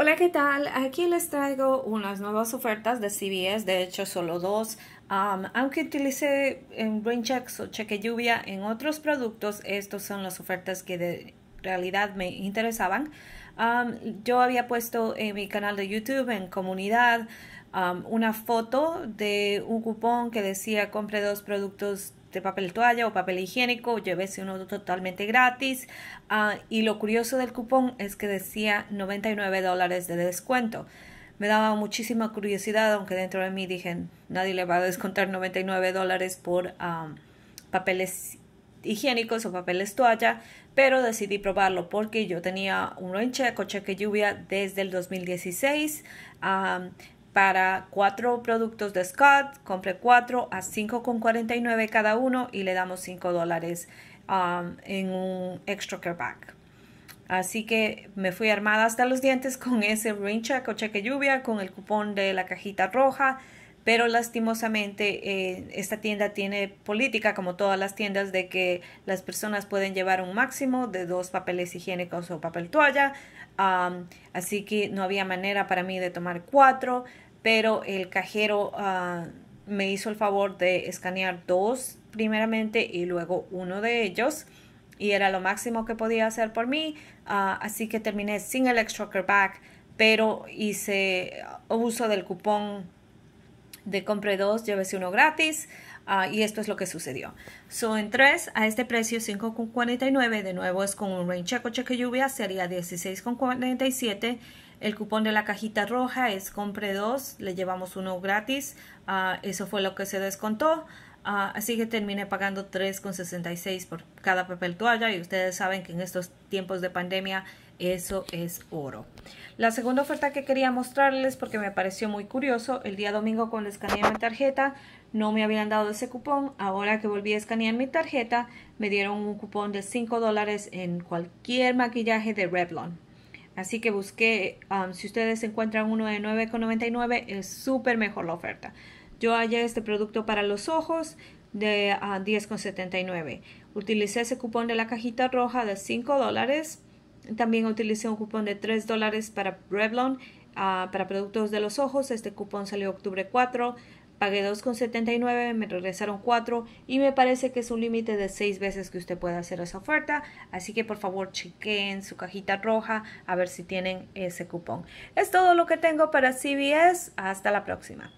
Hola, ¿qué tal? Aquí les traigo unas nuevas ofertas de CBS, de hecho solo dos. aunque utilicé en checks o cheque lluvia en otros productos, estas son las ofertas que de, realidad me interesaban, um, yo había puesto en mi canal de YouTube, en comunidad, um, una foto de un cupón que decía compre dos productos de papel toalla o papel higiénico, llévese uno totalmente gratis. Ah, y lo curioso del cupón es que decía 99 dólares de descuento. Me daba muchísima curiosidad, aunque dentro de mí dije, nadie le va a descontar 99 dólares por um, papeles higiénicos o papeles toalla, pero decidí probarlo porque yo tenía un en coche cheque lluvia desde el 2016. para cuatro productos de Scott, compré cuatro a 5,49 cada uno y le damos 5 dólares en un extra care pack. Así que me fui armada hasta los dientes con ese rain coche cheque lluvia con el cupón de la cajita roja pero lastimosamente eh, esta tienda tiene política, como todas las tiendas, de que las personas pueden llevar un máximo de dos papeles higiénicos o papel toalla, así que no había manera para mí de tomar cuatro, pero el cajero ah, me hizo el favor de escanear dos primeramente y luego uno de ellos y era lo máximo que podía hacer por mí, ah, así que terminé sin el extra back, pero hice uso del cupón de compre dos, llévese uno gratis. Ah, y esto es lo que sucedió. So, en tres, a este precio 5,49, de nuevo es con un rain check o cheque lluvia, sería 16,47. El cupón de la cajita roja es compre dos, le llevamos uno gratis. Ah, eso fue lo que se descontó. Ah, así que terminé pagando 3,66 por cada papel toalla y ustedes saben que en estos tiempos de pandemia eso es oro. La segunda oferta que quería mostrarles porque me pareció muy curioso, el día domingo cuando escaneé mi tarjeta no me habían dado ese cupón, ahora que volví a escanear mi tarjeta me dieron un cupón de 5 dólares en cualquier maquillaje de Revlon. Así que busqué, um, si ustedes encuentran uno de 9,99 es súper mejor la oferta. Yo hallé este producto para los ojos de 10,79. Ah, utilicé ese cupón de la cajita roja de 5 dólares. También utilicé un cupón de 3 dólares para Revlon ah, para productos de los ojos. Este cupón salió octubre 4. Pagué 2,79, me regresaron 4 y me parece que es un límite de 6 veces que usted puede hacer esa oferta. Así que por favor chequen su cajita roja a ver si tienen ese cupón. Es todo lo que tengo para CBS. Hasta la próxima.